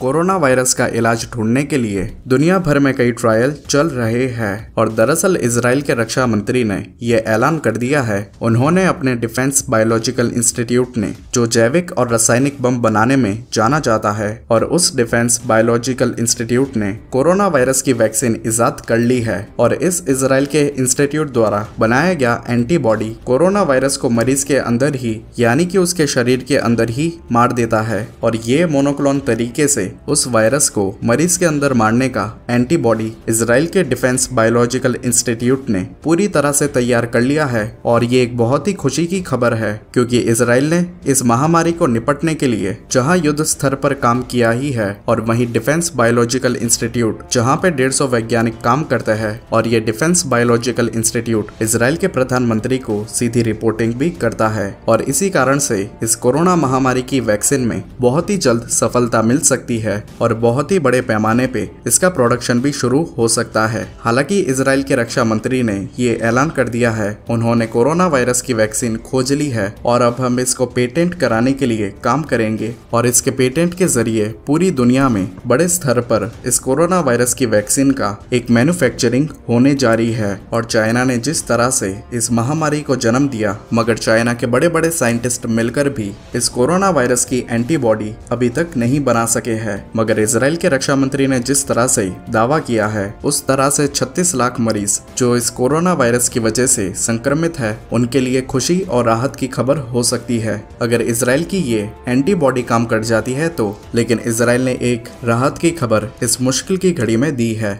corona virus का इलाज ढूंढने के लिए दुनिया भर में कई ट्रायल चल रहे हैं और दरअसल इसराइल के रक्षा मंत्री ने यह ऐलान कर दिया है उन्होंने अपने डिफेंस बायोलॉजिकल इंस्टीट्यूट ने जो जैविक और रासायनिक बम बनाने में जाना जाता है और उस डिफेंस बायोलॉजिकल इंस्टीट्यूट ने कोरोना वायरस की वैक्सीन ईजाद कर ली है और इस इसराइल के इंस्टीट्यूट द्वारा बनाया गया एंटीबॉडी कोरोना वायरस को मरीज के अंदर ही यानी की उसके शरीर के अंदर ही मार देता है और ये मोनोक्लोन तरीके से उस वायरस को मरीज के अंदर मारने का एंटीबॉडी इसराइल के डिफेंस बायोलॉजिकल इंस्टीट्यूट ने पूरी तरह से तैयार कर लिया है और ये एक बहुत ही खुशी की खबर है क्योंकि इसराइल ने इस महामारी को निपटने के लिए जहाँ युद्ध स्तर पर काम किया ही है और वही डिफेंस बायोलॉजिकल इंस्टीट्यूट जहाँ पे डेढ़ वैज्ञानिक काम करते हैं और ये डिफेंस बायोलॉजिकल इंस्टीट्यूट इसराइल के प्रधानमंत्री को सीधी रिपोर्टिंग भी करता है और इसी कारण से इस कोरोना महामारी की वैक्सीन में बहुत ही जल्द सफलता मिल सकती है है और बहुत ही बड़े पैमाने पे इसका प्रोडक्शन भी शुरू हो सकता है हालांकि इसराइल के रक्षा मंत्री ने ये ऐलान कर दिया है उन्होंने कोरोना वायरस की वैक्सीन खोज ली है और अब हम इसको पेटेंट कराने के लिए काम करेंगे और इसके पेटेंट के जरिए पूरी दुनिया में बड़े स्तर पर इस कोरोना वायरस की वैक्सीन का एक मैन्युफैक्चरिंग होने जा रही है और चाइना ने जिस तरह से इस महामारी को जन्म दिया मगर चाइना के बड़े बड़े साइंटिस्ट मिलकर भी इस कोरोना वायरस की एंटीबॉडी अभी तक नहीं बना सके हैं है मगर इसराइल के रक्षा मंत्री ने जिस तरह से दावा किया है उस तरह से 36 लाख मरीज जो इस कोरोना वायरस की वजह से संक्रमित है उनके लिए खुशी और राहत की खबर हो सकती है अगर इसराइल की ये एंटीबॉडी काम कर जाती है तो लेकिन इसराइल ने एक राहत की खबर इस मुश्किल की घड़ी में दी है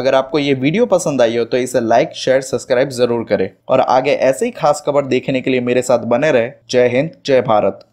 अगर आपको ये वीडियो पसंद आई हो तो इसे लाइक शेयर सब्सक्राइब जरूर करें और आगे ऐसे ही खास खबर देखने के लिए मेरे साथ बने रहे जय हिंद जय भारत